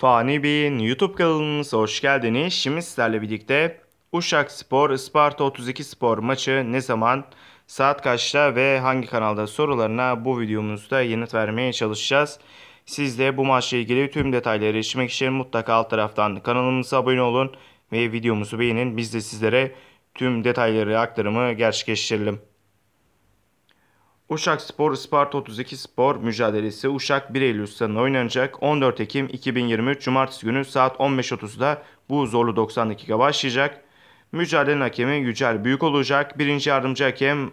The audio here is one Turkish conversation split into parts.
Fani Bey'in YouTube kanalınıza hoş geldiniz. Şimdi sizlerle birlikte Uşak Spor Isparta 32 Spor maçı ne zaman, saat kaçta ve hangi kanalda sorularına bu videomuzda yanıt vermeye çalışacağız. Siz de bu maçla ilgili tüm detayları işlemek için mutlaka alt taraftan kanalımıza abone olun ve videomuzu beğenin. Biz de sizlere tüm detayları aktarımı gerçekleştirelim. Uşak Spor Isparta 32 Spor mücadelesi Uşak 1 Eylül stadında oynanacak. 14 Ekim 2023 Cumartesi günü saat 15.30'da bu zorlu 90 dakika başlayacak. Mücadelenin hakemi Yücel Büyük olacak. Birinci yardımcı hakem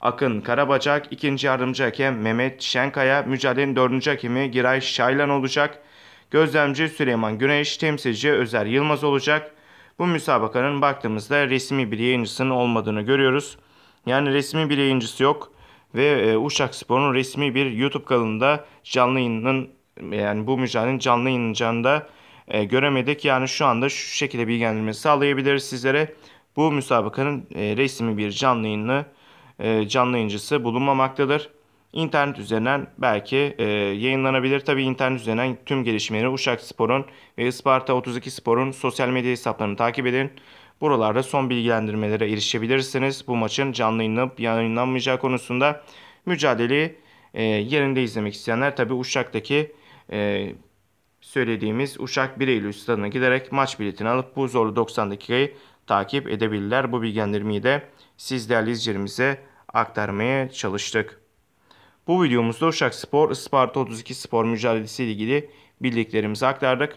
Akın Karabacak, ikinci yardımcı hakem Mehmet Şenkaya, mücadelenin dördüncü hakemi Giray Şaylan olacak. Gözlemci Süleyman Güneş, temsilci Özer Yılmaz olacak. Bu müsabakanın baktığımızda resmi bir yayıncısının olmadığını görüyoruz. Yani resmi bir yayıncısı yok ve e, Uşak Spor'un resmi bir YouTube kanalında canlı yayının yani bu mücadelenin canlı yayınlanacağını e, göremedik. Yani şu anda şu şekilde bilgilendirme sağlayabiliriz sizlere. Bu müsabakanın e, resmi bir canlı yayını canlı yayıncısı bulunmamaktadır. İnternet üzerinden belki e, yayınlanabilir. Tabii internet üzerinden tüm gelişmeleri Uşak Spor'un ve Isparta 32 Spor'un sosyal medya hesaplarını takip edin. Buralarda son bilgilendirmelere erişebilirsiniz. Bu maçın canlı yayınlanıp yayınlanmayacağı konusunda mücadeleyi e, yerinde izlemek isteyenler tabi Uşak'taki e, söylediğimiz Uşak 1 Eylül stadına giderek maç biletini alıp bu zorlu 90 dakikayı takip edebilirler. Bu bilgilendirmeyi de siz değerli izleyicilerimize aktarmaya çalıştık. Bu videomuzda Uşak Spor, Isparta 32 Spor mücadelesi ile ilgili bildiklerimizi aktardık.